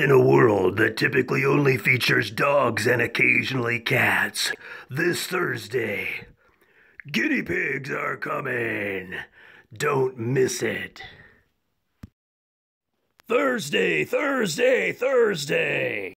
In a world that typically only features dogs and occasionally cats, this Thursday, guinea pigs are coming. Don't miss it. Thursday, Thursday, Thursday.